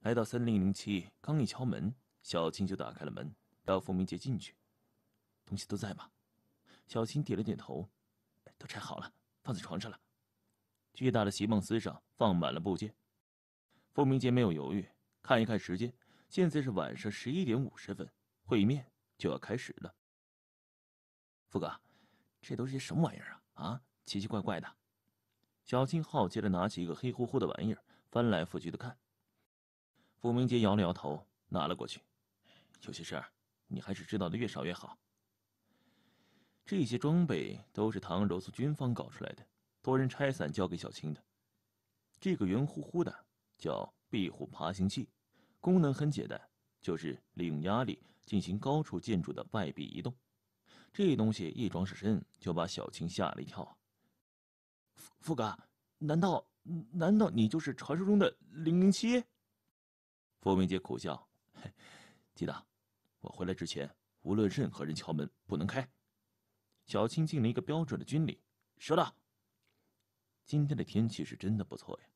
来到三零零七，刚一敲门，小青就打开了门，让付明杰进去。东西都在吗？小青点了点头。都拆好了，放在床上了。巨大的席梦思上放满了部件。付明杰没有犹豫，看一看时间，现在是晚上十一点五十分，会面就要开始了。付哥，这都是些什么玩意儿啊？啊，奇奇怪怪的。小青好奇的拿起一个黑乎乎的玩意儿，翻来覆去的看。傅明杰摇了摇头，拿了过去。有些事儿，你还是知道的越少越好。这些装备都是唐柔从军方搞出来的，托人拆散交给小青的。这个圆乎乎的叫壁虎爬行器，功能很简单，就是利用压力进行高处建筑的外壁移动。这东西一装上身，就把小青吓了一跳。傅傅哥，难道难道你就是传说中的零零七？傅明杰苦笑：“ 记得，我回来之前，无论任何人敲门，不能开。”小青敬了一个标准的军礼：“收到。”今天的天气是真的不错呀！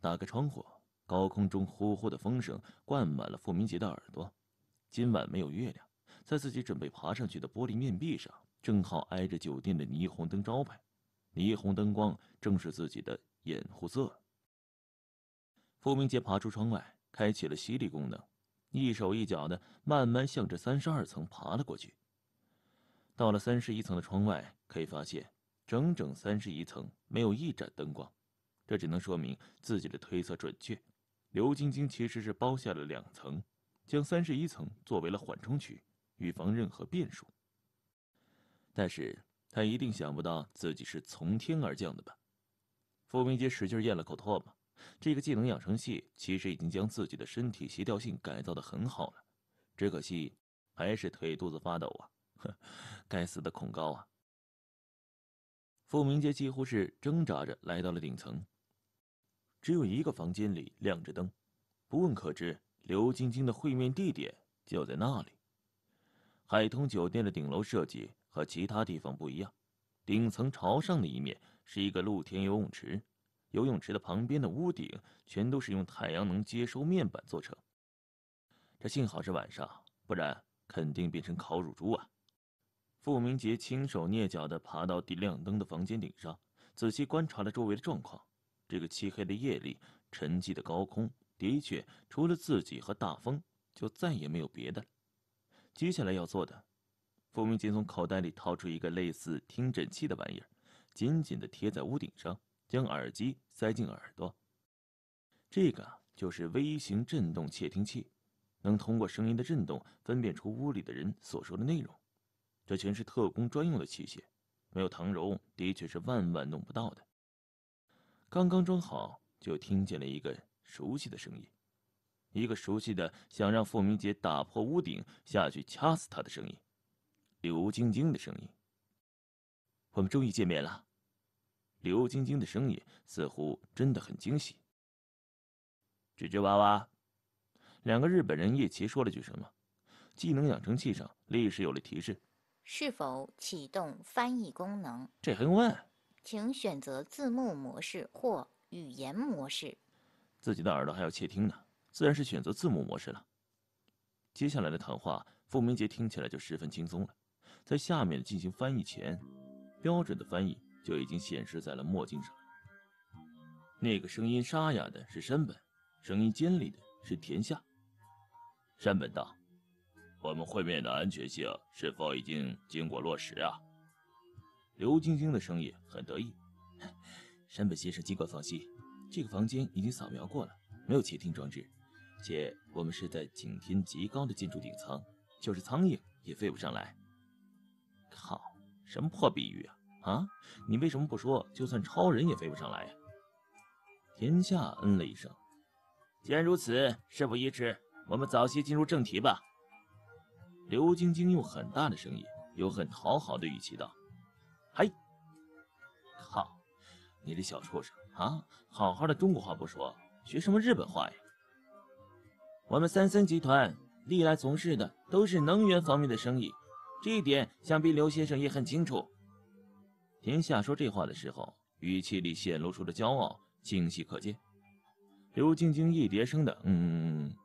打开窗户，高空中呼呼的风声灌满了傅明杰的耳朵。今晚没有月亮，在自己准备爬上去的玻璃面壁上，正好挨着酒店的霓虹灯招牌，霓虹灯光正是自己的掩护色。傅明杰爬出窗外。开启了吸力功能，一手一脚的慢慢向着三十二层爬了过去。到了三十一层的窗外可以发现整整三十一层没有一盏灯光，这只能说明自己的推测准确。刘晶晶其实是包下了两层，将三十一层作为了缓冲区，预防任何变数。但是他一定想不到自己是从天而降的吧？傅明杰使劲咽了口唾沫。这个技能养成系其实已经将自己的身体协调性改造的很好了，只可惜还是腿肚子发抖啊！哼，该死的恐高啊！傅明杰几乎是挣扎着来到了顶层，只有一个房间里亮着灯，不问可知，刘晶晶的会面地点就在那里。海通酒店的顶楼设计和其他地方不一样，顶层朝上的一面是一个露天游泳池。游泳池的旁边的屋顶全都是用太阳能接收面板做成。这幸好是晚上，不然肯定变成烤乳猪啊！付明杰轻手蹑脚地爬到亮灯的房间顶上，仔细观察了周围的状况。这个漆黑的夜里，沉寂的高空，的确除了自己和大风，就再也没有别的了。接下来要做的，付明杰从口袋里掏出一个类似听诊器的玩意儿，紧紧地贴在屋顶上，将耳机。塞进耳朵。这个就是微型振动窃听器，能通过声音的震动分辨出屋里的人所说的内容。这全是特工专用的器械，没有唐柔的确是万万弄不到的。刚刚装好，就听见了一个熟悉的声音，一个熟悉的想让傅明杰打破屋顶下去掐死他的声音，刘晶晶的声音。我们终于见面了。刘晶晶的声音似乎真的很惊喜。吱吱哇哇，两个日本人一起说了句什么？技能养成器上历史有了提示：是否启动翻译功能？这还用问？请选择字幕模式或语言模式。自己的耳朵还要窃听呢，自然是选择字幕模式了。接下来的谈话，傅明杰听起来就十分轻松了。在下面进行翻译前，标准的翻译。就已经显示在了墨镜上。那个声音沙哑的是山本，声音尖利的是田下。山本道：“我们会面的安全性是否已经经过落实啊？”刘晶晶的声音很得意：“ 山本先生，尽管放心，这个房间已经扫描过了，没有窃听装置，且我们是在景天极高的建筑顶层，就是苍蝇也飞不上来。”靠，什么破比喻啊！啊，你为什么不说？就算超人也飞不上来呀！田夏嗯了一声。既然如此，事不宜迟，我们早些进入正题吧。刘晶晶用很大的声音，用很讨好的语气道：“嘿，靠，你这小畜生啊，好好的中国话不说，学什么日本话呀？我们三森集团历来从事的都是能源方面的生意，这一点想必刘先生也很清楚。”田夏说这话的时候，语气里显露出的骄傲清晰可见。刘晶晶一叠声的嗯嗯嗯，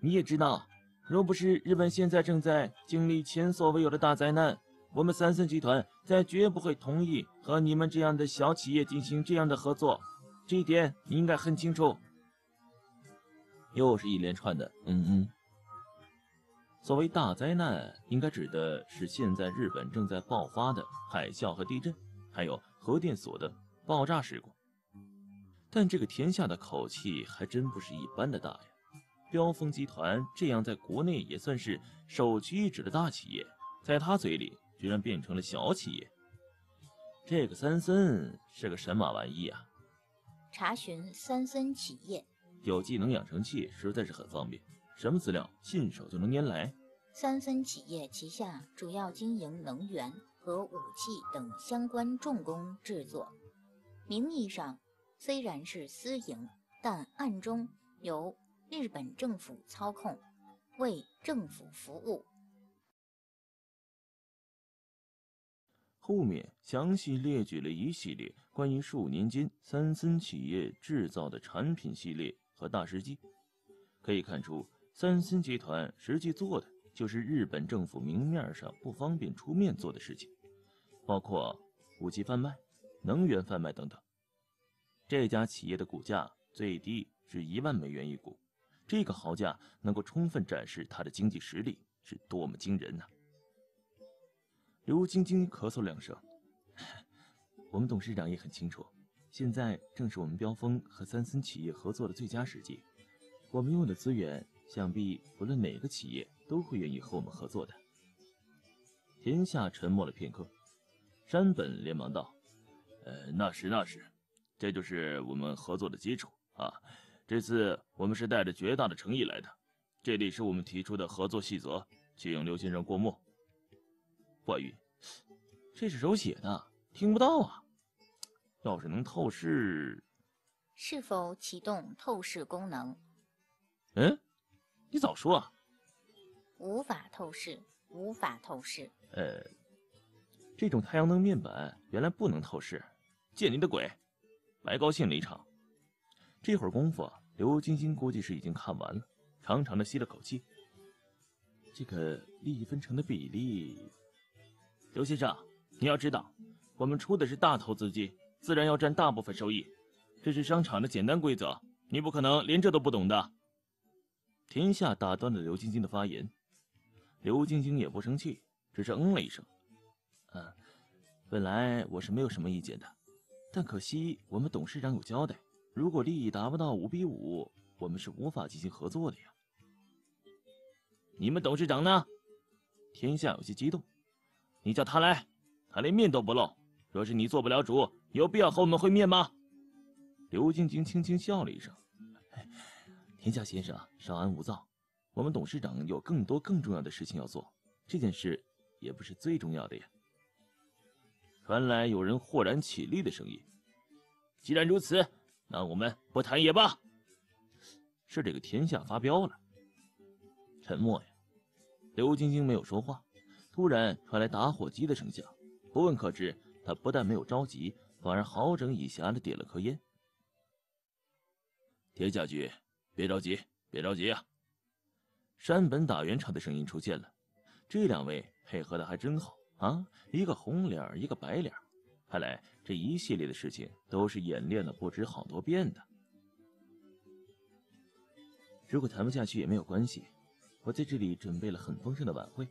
你也知道，若不是日本现在正在经历前所未有的大灾难，我们三森集团在绝不会同意和你们这样的小企业进行这样的合作，这一点你应该很清楚。又是一连串的嗯嗯。所谓大灾难，应该指的是现在日本正在爆发的海啸和地震，还有核电所的爆炸事故。但这个天下的口气还真不是一般的大呀！标峰集团这样在国内也算是首屈一指的大企业，在他嘴里居然变成了小企业。这个三森是个神马玩意啊？查询三森企业。有技能养成器，实在是很方便。什么资料信手就能拈来？三森企业旗下主要经营能源和武器等相关重工制作，名义上虽然是私营，但暗中由日本政府操控，为政府服务。后面详细列举了一系列关于数年间三森企业制造的产品系列和大事机，可以看出。三星集团实际做的就是日本政府明面上不方便出面做的事情，包括武器贩卖、能源贩卖等等。这家企业的股价最低是一万美元一股，这个豪价能够充分展示它的经济实力是多么惊人啊！刘晶晶咳嗽两声，我们董事长也很清楚，现在正是我们标峰和三森企业合作的最佳时机，我们拥有的资源。想必无论哪个企业都会愿意和我们合作的。田夏沉默了片刻，山本连忙道：“呃，那是那是，这就是我们合作的基础啊。这次我们是带着绝大的诚意来的。这里是我们提出的合作细则，请刘先生过目。”关语，这是手写的，听不到啊。要是能透视，是否启动透视功能？嗯。你早说啊！无法透视，无法透视。呃，这种太阳能面板原来不能透视，见你的鬼，白高兴了一场。这会儿功夫，刘晶晶估计是已经看完了，长长的吸了口气。这个利益分成的比例，刘先生，你要知道，我们出的是大投资金，自然要占大部分收益，这是商场的简单规则，你不可能连这都不懂的。天下打断了刘晶晶的发言，刘晶晶也不生气，只是嗯了一声。嗯，本来我是没有什么意见的，但可惜我们董事长有交代，如果利益达不到五比五，我们是无法进行合作的呀。你们董事长呢？天下有些激动，你叫他来，他连面都不露。若是你做不了主，有必要和我们会面吗？刘晶晶轻轻笑了一声。田下先生，稍安勿躁。我们董事长有更多更重要的事情要做，这件事也不是最重要的呀。传来有人豁然起立的声音。既然如此，那我们不谈也罢。是这个田下发飙了。沉默呀，刘晶晶没有说话。突然传来打火机的声响，不问可知，他不但没有着急，反而好整以暇的点了颗烟。田家军，别着急，别着急啊！山本打圆场的声音出现了。这两位配合的还真好啊，一个红脸儿，一个白脸儿，看来这一系列的事情都是演练了不知好多遍的。如果谈不下去也没有关系，我在这里准备了很丰盛的晚会，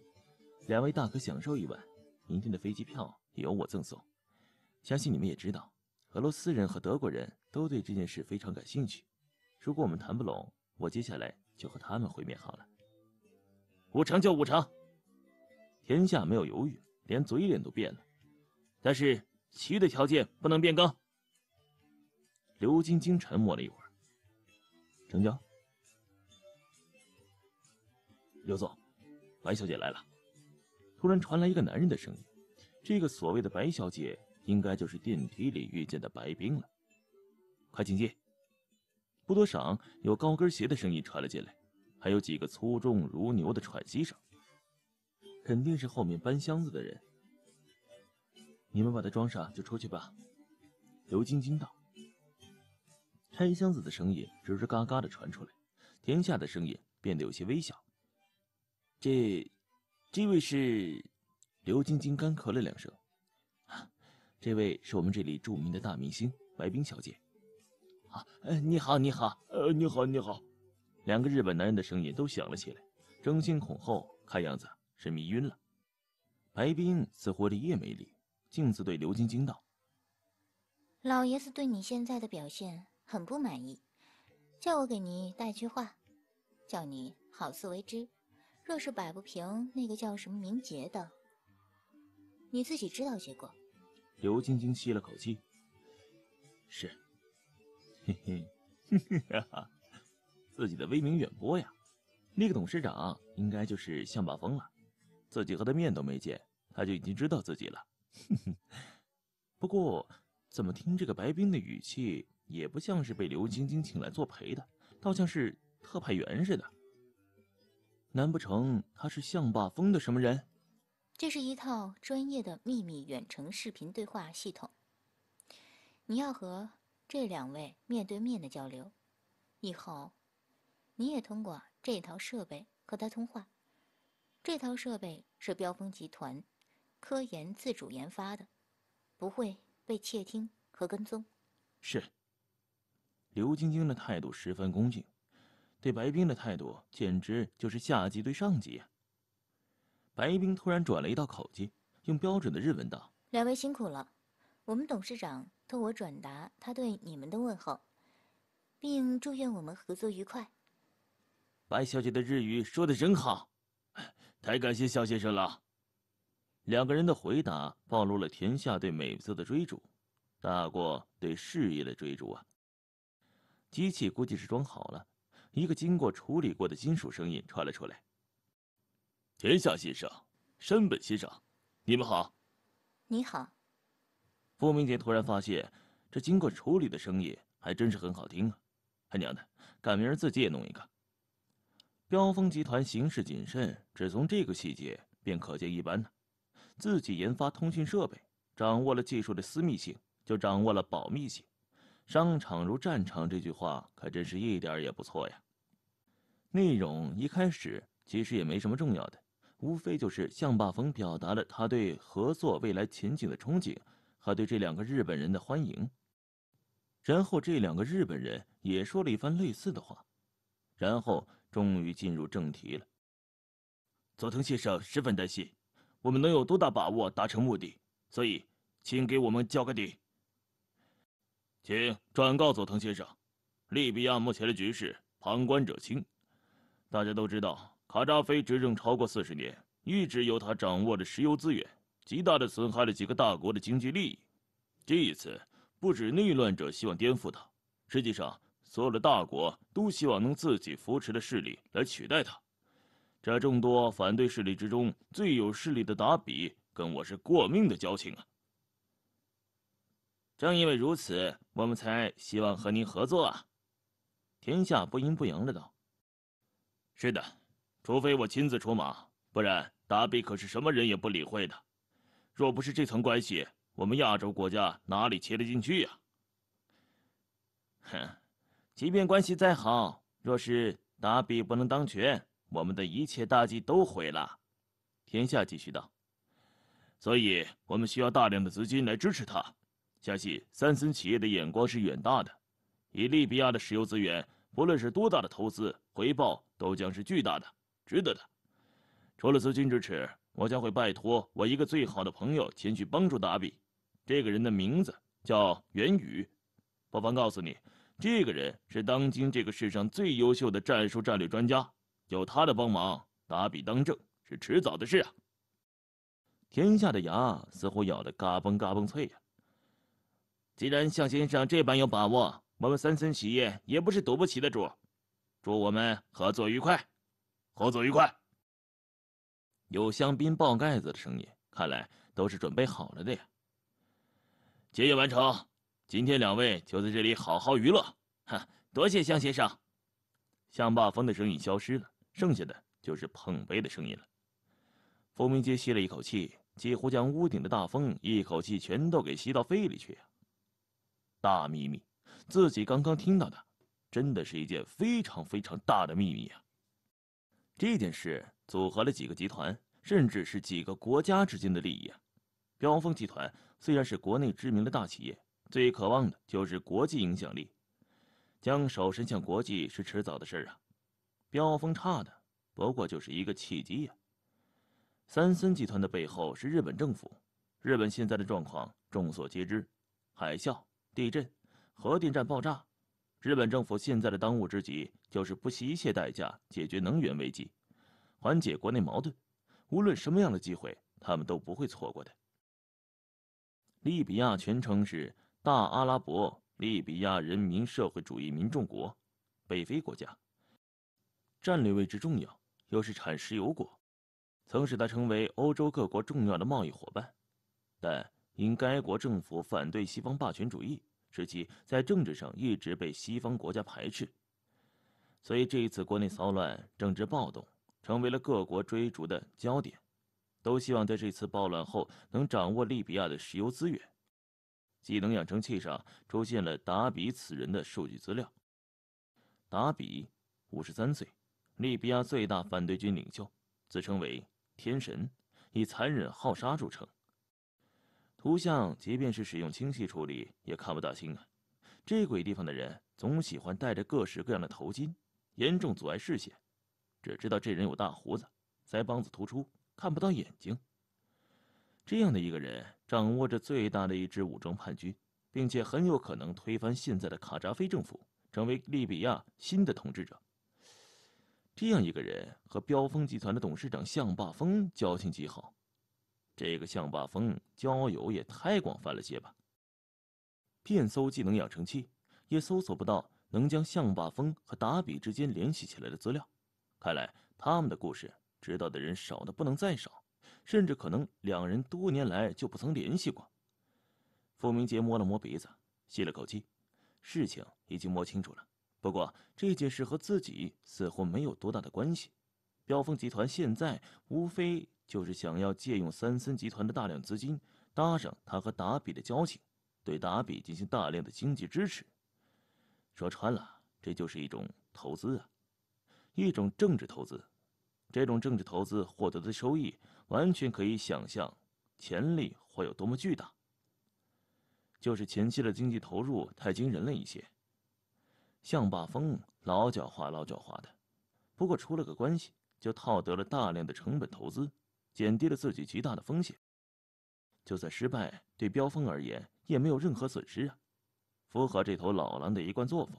两位大可享受一晚。明天的飞机票也由我赠送。相信你们也知道，俄罗斯人和德国人都对这件事非常感兴趣。如果我们谈不拢，我接下来就和他们会面好了。五成就五成，天下没有犹豫，连嘴脸都变了。但是其余的条件不能变更。刘晶晶沉默了一会儿，成交。刘总，白小姐来了。突然传来一个男人的声音，这个所谓的白小姐，应该就是电梯里遇见的白冰了。快请进。不多晌，有高跟鞋的声音传了进来，还有几个粗重如牛的喘息声。肯定是后面搬箱子的人。你们把它装上就出去吧。”刘晶晶道。拆箱子的声音吱吱嘎嘎的传出来，天下的声音变得有些微小。这，这位是刘晶晶干咳了两声，啊，这位是我们这里著名的大明星白冰小姐。啊，你好，你好，呃，你好，你好，两个日本男人的声音都响了起来，争先恐后，看样子是迷晕了。白冰似乎也没理，径自对刘晶晶道：“老爷子对你现在的表现很不满意，叫我给你带句话，叫你好自为之。若是摆不平那个叫什么明杰的，你自己知道结果。”刘晶晶吸了口气：“是。”嘿嘿，哈 哈，自己的威名远播呀。那个董事长应该就是向霸峰了，自己和他面都没见，他就已经知道自己了。不过，怎么听这个白冰的语气，也不像是被刘晶晶请来作陪的，倒像是特派员似的。难不成他是向霸峰的什么人？这是一套专业的秘密远程视频对话系统，你要和。这两位面对面的交流，以后，你也通过这套设备和他通话。这套设备是标峰集团科研自主研发的，不会被窃听和跟踪。是。刘晶晶的态度十分恭敬，对白冰的态度简直就是下级对上级。白冰突然转了一道口气，用标准的日文道：“两位辛苦了。”我们董事长托我转达他对你们的问候，并祝愿我们合作愉快。白小姐的日语说的真好，太感谢肖先生了。两个人的回答暴露了田夏对美色的追逐，大过对事业的追逐啊。机器估计是装好了，一个经过处理过的金属声音传了出来。田夏先生，山本先生，你们好。你好。傅明杰突然发现，这经过处理的声音还真是很好听啊！他娘的，赶明儿自己也弄一个。标峰集团行事谨慎，只从这个细节便可见一斑呢。自己研发通讯设备，掌握了技术的私密性，就掌握了保密性。商场如战场，这句话可真是一点也不错呀。内容一开始其实也没什么重要的，无非就是向霸峰表达了他对合作未来前景的憧憬。还对这两个日本人的欢迎。然后这两个日本人也说了一番类似的话，然后终于进入正题了。佐藤先生十分担心，我们能有多大把握达成目的？所以，请给我们交个底。请转告佐藤先生，利比亚目前的局势，旁观者清。大家都知道，卡扎菲执政超过四十年，一直由他掌握着石油资源。极大的损害了几个大国的经济利益。这一次，不止内乱者希望颠覆他，实际上，所有的大国都希望能自己扶持的势力来取代他。这众多反对势力之中，最有势力的达比跟我是过命的交情啊。正因为如此，我们才希望和您合作啊。天下不阴不阳的道。是的，除非我亲自出马，不然达比可是什么人也不理会的。若不是这层关系，我们亚洲国家哪里切得进去呀？哼，即便关系再好，若是达比不能当权，我们的一切大计都毁了。天下继续道，所以我们需要大量的资金来支持他。相信三森企业的眼光是远大的，以利比亚的石油资源，不论是多大的投资，回报都将是巨大的，值得的。除了资金支持。我将会拜托我一个最好的朋友前去帮助达比，这个人的名字叫袁宇，不妨告诉你，这个人是当今这个世上最优秀的战术战略专家，有他的帮忙，达比当政是迟早的事啊。天下的牙似乎咬得嘎嘣嘎嘣脆呀。既然向先生这般有把握，我们三森企业也不是赌不起的主，祝我们合作愉快，合作愉快。有香槟爆盖子的声音，看来都是准备好了的呀。结业完成，今天两位就在这里好好娱乐。哈，多谢向先生。向霸峰的声音消失了，剩下的就是碰杯的声音了。风鸣杰吸了一口气，几乎将屋顶的大风一口气全都给吸到肺里去啊！大秘密，自己刚刚听到的，真的是一件非常非常大的秘密啊！这件事组合了几个集团，甚至是几个国家之间的利益。啊。标峰集团虽然是国内知名的大企业，最渴望的就是国际影响力，将手伸向国际是迟早的事儿啊。标峰差的不过就是一个契机呀。三森集团的背后是日本政府，日本现在的状况众所皆知，海啸、地震、核电站爆炸。日本政府现在的当务之急就是不惜一切代价解决能源危机，缓解国内矛盾。无论什么样的机会，他们都不会错过的。利比亚全称是大阿拉伯利比亚人民社会主义民众国，北非国家，战略位置重要，又是产石油国，曾使它成为欧洲各国重要的贸易伙伴，但因该国政府反对西方霸权主义。使其在政治上一直被西方国家排斥，所以这一次国内骚乱、政治暴动成为了各国追逐的焦点，都希望在这次暴乱后能掌握利比亚的石油资源。技能养成器上出现了达比此人的数据资料。达比，五十三岁，利比亚最大反对军领袖，自称为天神，以残忍好杀著称。图像即便是使用清晰处理，也看不大清啊。这鬼地方的人总喜欢戴着各式各样的头巾，严重阻碍视线。只知道这人有大胡子，腮帮子突出，看不到眼睛。这样的一个人掌握着最大的一支武装叛军，并且很有可能推翻现在的卡扎菲政府，成为利比亚新的统治者。这样一个人和标峰集团的董事长向霸峰交情极好。这个向霸峰交友也太广泛了些吧？遍搜技能养成器，也搜索不到能将向霸峰和达比之间联系起来的资料。看来他们的故事知道的人少的不能再少，甚至可能两人多年来就不曾联系过。傅明杰摸了摸鼻子，吸了口气，事情已经摸清楚了。不过这件事和自己似乎没有多大的关系。标峰集团现在无非……就是想要借用三森集团的大量资金，搭上他和达比的交情，对达比进行大量的经济支持。说穿了，这就是一种投资啊，一种政治投资。这种政治投资获得的收益，完全可以想象，潜力会有多么巨大。就是前期的经济投入太惊人了一些。向霸风老狡猾，老狡猾的，不过出了个关系，就套得了大量的成本投资。减低了自己极大的风险，就算失败，对标峰而言也没有任何损失啊，符合这头老狼的一贯作风。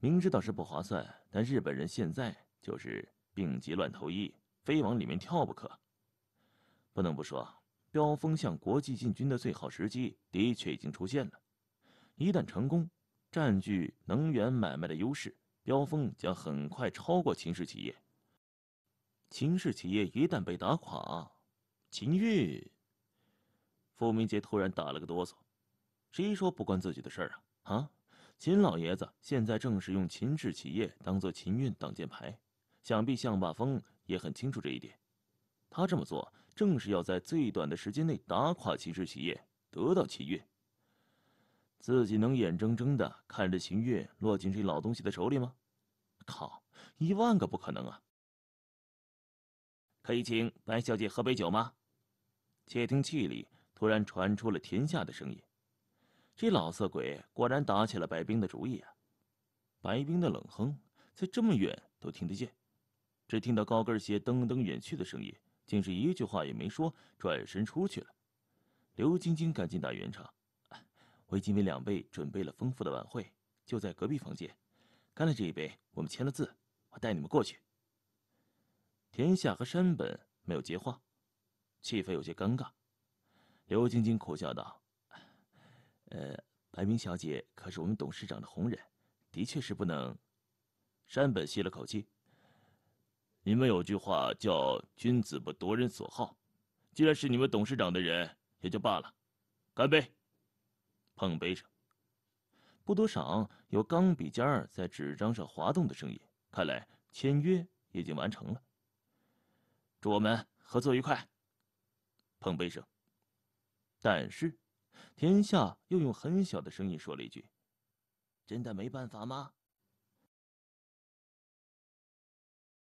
明知道是不划算，但日本人现在就是病急乱投医，非往里面跳不可。不能不说，标峰向国际进军的最好时机的确已经出现了。一旦成功，占据能源买卖的优势，标峰将很快超过秦氏企业。秦氏企业一旦被打垮，秦玉……傅明杰突然打了个哆嗦。谁说不关自己的事儿啊？啊！秦老爷子现在正是用秦氏企业当做秦运挡箭牌，想必向霸峰也很清楚这一点。他这么做正是要在最短的时间内打垮秦氏企业，得到秦运。自己能眼睁睁的看着秦运落进这老东西的手里吗？靠！一万个不可能啊！可以请白小姐喝杯酒吗？窃听器里突然传出了田夏的声音：“这老色鬼果然打起了白冰的主意啊！”白冰的冷哼在这么远都听得见，只听到高跟鞋噔噔远去的声音，竟是一句话也没说，转身出去了。刘晶晶赶紧打圆场：“我已经为两位准备了丰富的晚会，就在隔壁房间。干了这一杯，我们签了字，我带你们过去。”田夏和山本没有接话，气氛有些尴尬。刘晶晶苦笑道：“呃，白明小姐可是我们董事长的红人，的确是不能。”山本吸了口气：“你们有句话叫‘君子不夺人所好’，既然是你们董事长的人，也就罢了。干杯！”碰杯声。不多晌，有钢笔尖在纸张上滑动的声音，看来签约已经完成了。祝我们合作愉快，碰杯声。但是，田夏又用很小的声音说了一句：“真的没办法吗？”